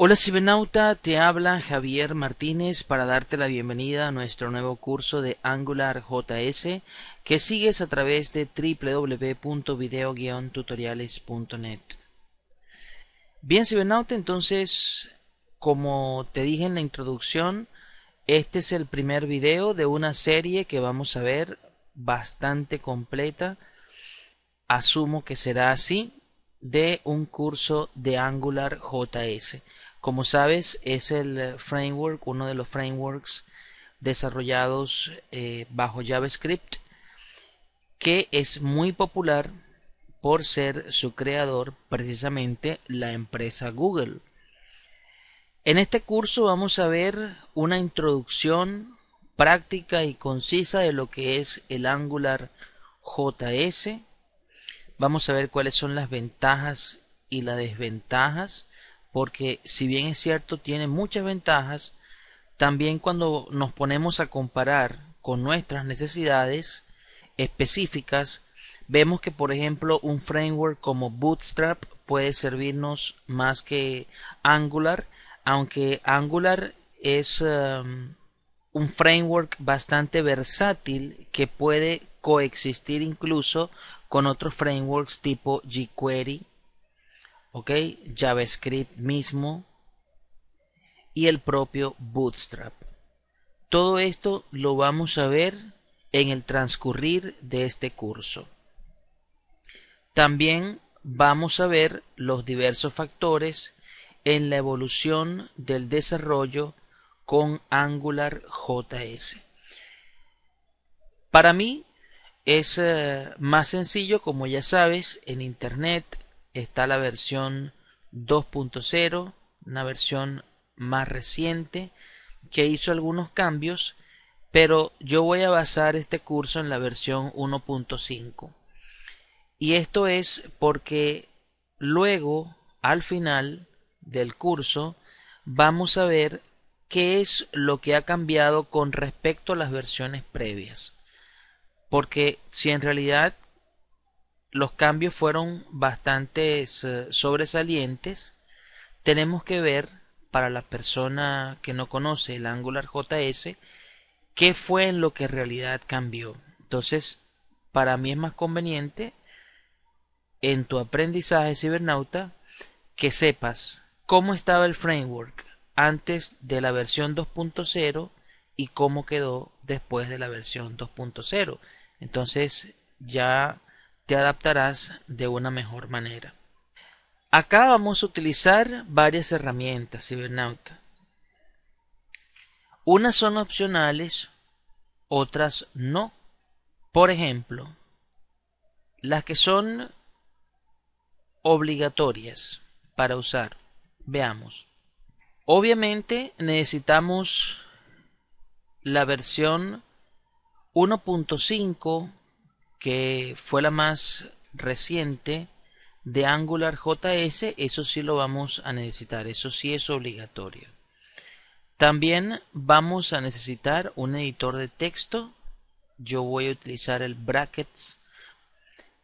Hola cibernauta, te habla Javier Martínez para darte la bienvenida a nuestro nuevo curso de Angular JS que sigues a través de www.video-tutoriales.net. Bien cibernauta, entonces, como te dije en la introducción, este es el primer video de una serie que vamos a ver bastante completa. Asumo que será así de un curso de Angular JS. Como sabes, es el eh, framework, uno de los frameworks desarrollados eh, bajo JavaScript, que es muy popular por ser su creador precisamente la empresa Google. En este curso vamos a ver una introducción práctica y concisa de lo que es el Angular JS. Vamos a ver cuáles son las ventajas y las desventajas porque si bien es cierto tiene muchas ventajas, también cuando nos ponemos a comparar con nuestras necesidades específicas, vemos que por ejemplo un framework como Bootstrap puede servirnos más que Angular, aunque Angular es um, un framework bastante versátil que puede coexistir incluso con otros frameworks tipo jQuery ¿ok? JavaScript mismo y el propio Bootstrap. Todo esto lo vamos a ver en el transcurrir de este curso. También vamos a ver los diversos factores en la evolución del desarrollo con Angular JS. Para mí es eh, más sencillo, como ya sabes, en Internet está la versión 2.0, una versión más reciente que hizo algunos cambios, pero yo voy a basar este curso en la versión 1.5. Y esto es porque luego, al final del curso, vamos a ver qué es lo que ha cambiado con respecto a las versiones previas. Porque si en realidad los cambios fueron bastante eh, sobresalientes, tenemos que ver para la persona que no conoce el Angular JS qué fue en lo que en realidad cambió. Entonces, para mí es más conveniente en tu aprendizaje cibernauta que sepas cómo estaba el framework antes de la versión 2.0 y cómo quedó después de la versión 2.0. Entonces, ya te adaptarás de una mejor manera. Acá vamos a utilizar varias herramientas, cibernauta. Unas son opcionales, otras no. Por ejemplo, las que son obligatorias para usar. Veamos. Obviamente necesitamos la versión 1.5 que fue la más reciente de Angular JS, eso sí lo vamos a necesitar, eso sí es obligatorio. También vamos a necesitar un editor de texto. Yo voy a utilizar el Brackets,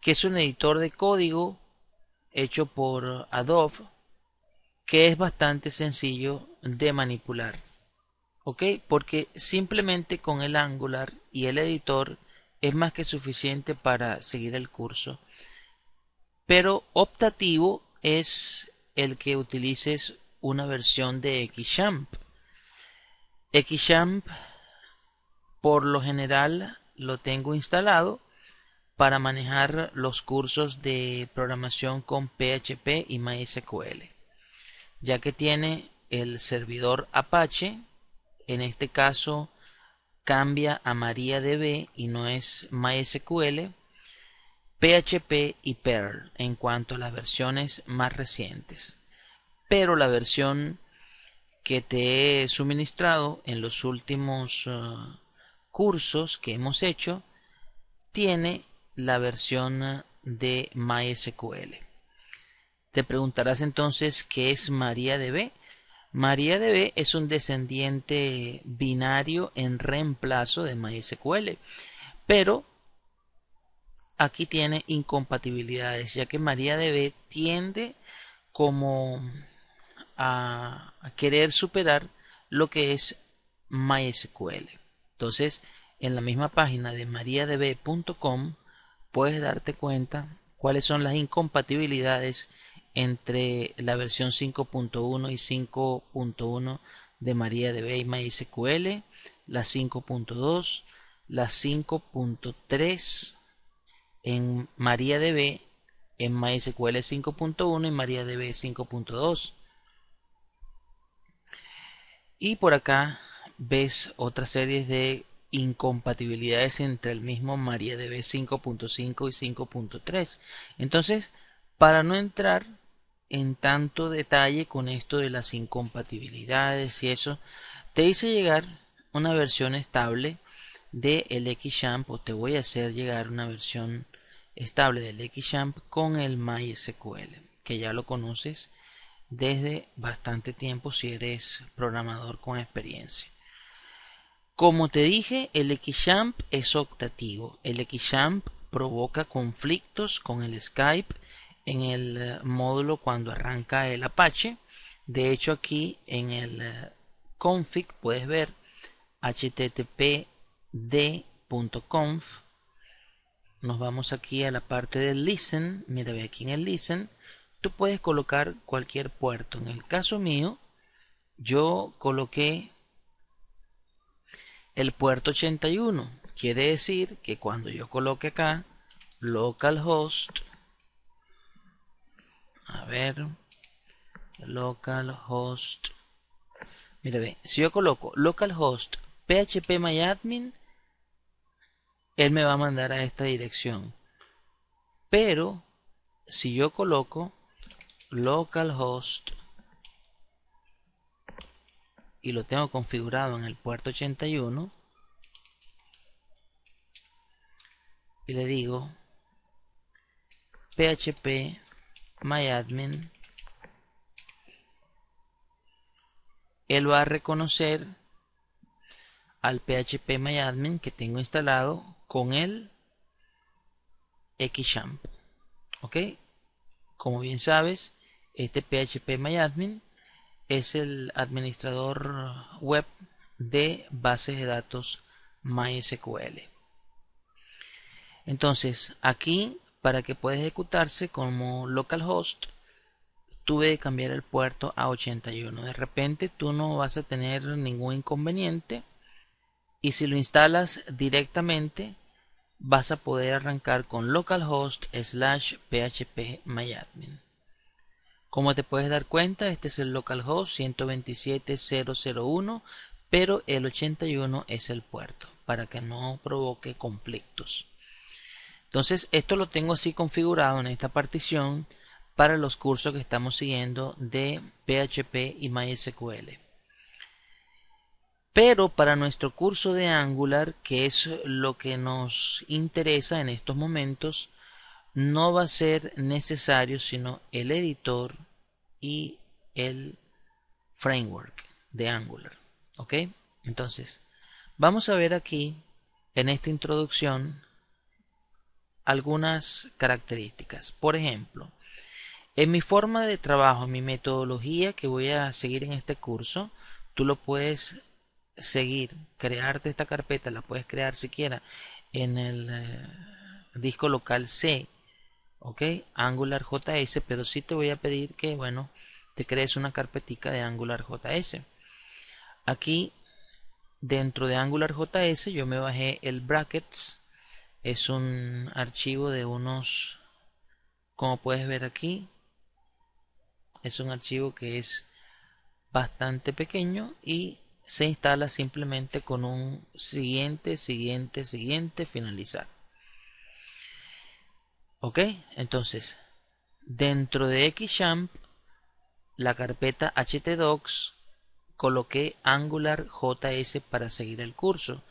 que es un editor de código hecho por Adobe, que es bastante sencillo de manipular. ¿Ok? Porque simplemente con el Angular y el editor es más que suficiente para seguir el curso. Pero optativo es el que utilices una versión de Xampp. Xampp por lo general lo tengo instalado para manejar los cursos de programación con PHP y MySQL, ya que tiene el servidor Apache, en este caso cambia a MariaDB y no es MySQL, PHP y Perl en cuanto a las versiones más recientes. Pero la versión que te he suministrado en los últimos eh, cursos que hemos hecho tiene la versión eh, de MySQL. Te preguntarás entonces qué es MariaDB. MariaDB es un descendiente binario en reemplazo de MySQL, pero aquí tiene incompatibilidades, ya que MariaDB tiende como a querer superar lo que es MySQL. Entonces, en la misma página de mariadb.com puedes darte cuenta cuáles son las incompatibilidades entre la versión 5.1 y 5.1 de María de y MySQL la 5.2, la 5.3 en MariaDB, en MySQL 5.1 y MariaDB 5.2. Y por acá ves otra serie de incompatibilidades entre el mismo MariaDB 5.5 y 5.3. Entonces, para no entrar en tanto detalle con esto de las incompatibilidades y eso, te hice llegar una versión estable de el o te voy a hacer llegar una versión estable del XAMPP con el MySQL, que ya lo conoces desde bastante tiempo si eres programador con experiencia. Como te dije, el XAMPP es optativo. El XAMPP provoca conflictos con el Skype en el eh, módulo cuando arranca el Apache. De hecho, aquí en el eh, config puedes ver httpd.conf. Nos vamos aquí a la parte del listen. Mira, ve aquí en el listen. Tú puedes colocar cualquier puerto. En el caso mío, yo coloqué el puerto 81. Quiere decir que cuando yo coloque acá localhost a ver. Localhost. Mira, ve. Si yo coloco localhost phpMyAdmin, él me va a mandar a esta dirección. Pero si yo coloco localhost y lo tengo configurado en el puerto 81 y le digo php myAdmin él va a reconocer al PHP que tengo instalado con el XAMPP. ¿Ok? Como bien sabes, este PHP es el administrador web de bases de datos MySQL. Entonces, aquí para que pueda ejecutarse como localhost tuve que cambiar el puerto a 81 de repente tú no vas a tener ningún inconveniente y si lo instalas directamente vas a poder arrancar con localhost slash php myadmin como te puedes dar cuenta este es el localhost 127.001 pero el 81 es el puerto para que no provoque conflictos entonces esto lo tengo así configurado en esta partición para los cursos que estamos siguiendo de PHP y MySQL. Pero para nuestro curso de Angular, que es lo que nos interesa en estos momentos, no va a ser necesario sino el editor y el framework de Angular. ¿Ok? Entonces, vamos a ver aquí en esta introducción algunas características. Por ejemplo, en mi forma de trabajo, mi metodología que voy a seguir en este curso, tú lo puedes seguir, crearte esta carpeta, la puedes crear siquiera en el eh, disco local C, ok, Angular JS, pero sí te voy a pedir que, bueno, te crees una carpetica de Angular JS. Aquí, dentro de Angular JS, yo me bajé el brackets, es un archivo de unos como puedes ver aquí es un archivo que es bastante pequeño y se instala simplemente con un siguiente siguiente siguiente finalizar ok entonces dentro de xchamp la carpeta htdocs coloqué angular js para seguir el curso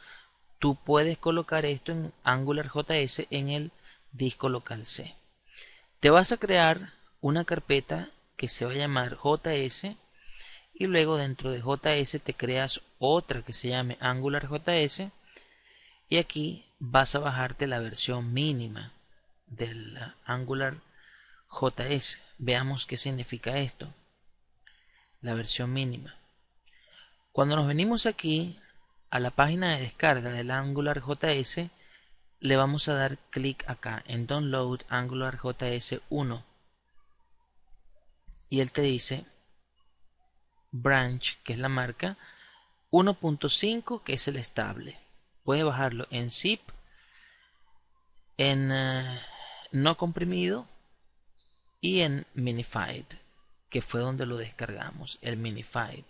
tú puedes colocar esto en AngularJS en el disco local C. Te vas a crear una carpeta que se va a llamar JS y luego dentro de JS te creas otra que se llame AngularJS y aquí vas a bajarte la versión mínima del Angular JS. Veamos qué significa esto. La versión mínima. Cuando nos venimos aquí a la página de descarga del Angular JS le vamos a dar clic acá en Download Angular JS 1 y él te dice Branch, que es la marca, 1.5 que es el estable. Puedes bajarlo en zip, en eh, no comprimido y en minified, que fue donde lo descargamos, el minified.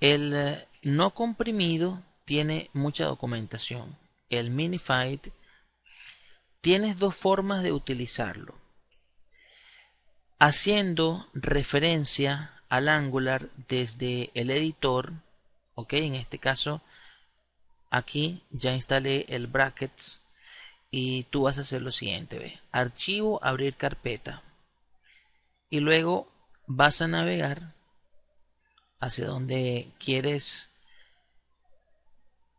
El eh, no comprimido tiene mucha documentación. El minified tienes dos formas de utilizarlo. Haciendo referencia al Angular desde el editor, ok, en este caso aquí ya instalé el brackets y tú vas a hacer lo siguiente, archivo, abrir carpeta y luego vas a navegar hacia donde quieres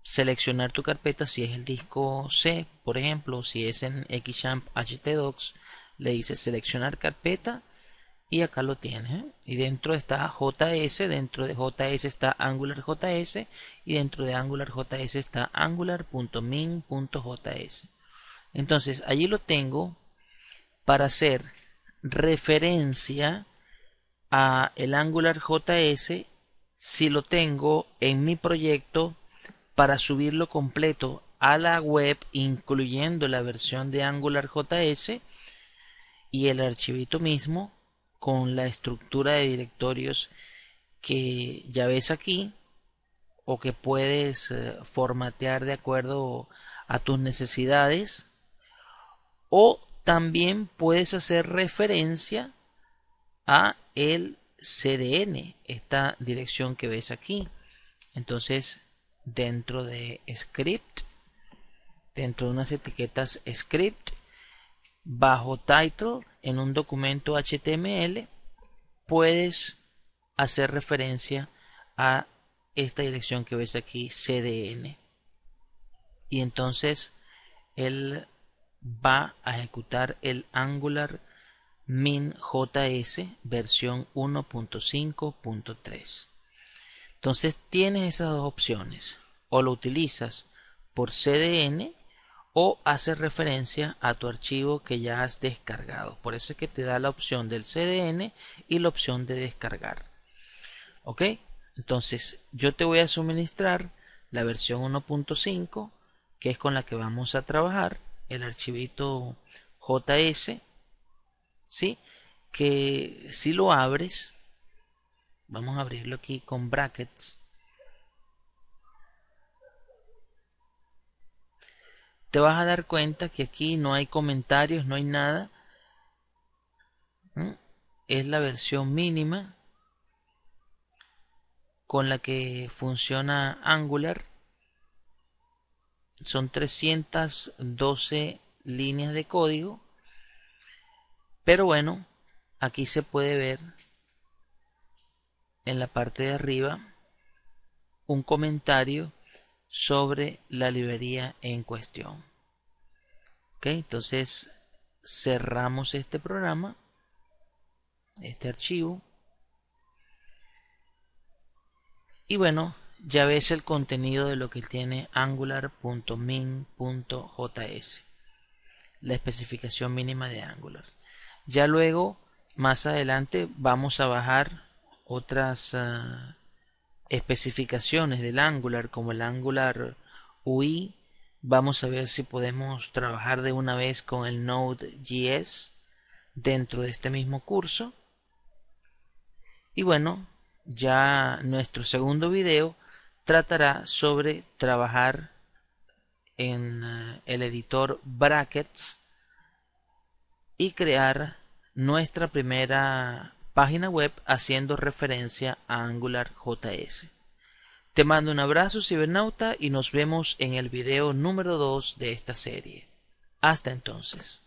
seleccionar tu carpeta si es el disco C, por ejemplo, si es en Xamp htdocs, le dice seleccionar carpeta y acá lo tienes. ¿eh? Y dentro está JS, dentro de JS está js y dentro de angular js está angular.min.js. Entonces allí lo tengo para hacer referencia a el AngularJS si lo tengo en mi proyecto para subirlo completo a la web incluyendo la versión de Angular JS y el archivito mismo con la estructura de directorios que ya ves aquí o que puedes eh, formatear de acuerdo a tus necesidades o también puedes hacer referencia a el CDN esta dirección que ves aquí entonces dentro de script dentro de unas etiquetas script bajo title en un documento html puedes hacer referencia a esta dirección que ves aquí cdn y entonces él va a ejecutar el angular min js versión 1.5.3 entonces tienes esas dos opciones. O lo utilizas por CDN o hace referencia a tu archivo que ya has descargado. Por eso es que te da la opción del CDN y la opción de descargar. ¿Ok? Entonces yo te voy a suministrar la versión 1.5 que es con la que vamos a trabajar. El archivito JS. ¿Sí? Que si lo abres Vamos a abrirlo aquí con brackets. Te vas a dar cuenta que aquí no hay comentarios, no hay nada. ¿Mm? Es la versión mínima con la que funciona Angular. Son 312 líneas de código. Pero bueno, aquí se puede ver en la parte de arriba un comentario sobre la librería en cuestión. Ok, entonces cerramos este programa, este archivo. Y bueno, ya ves el contenido de lo que tiene angular.min.js, la especificación mínima de Angular. Ya luego, más adelante, vamos a bajar otras ah, especificaciones del Angular como el Angular UI vamos a ver si podemos trabajar de una vez con el Node.js dentro de este mismo curso y bueno ya nuestro segundo video tratará sobre trabajar en ah, el editor brackets y crear nuestra primera página web haciendo referencia a AngularJS. Te mando un abrazo cibernauta y nos vemos en el video número 2 de esta serie. Hasta entonces.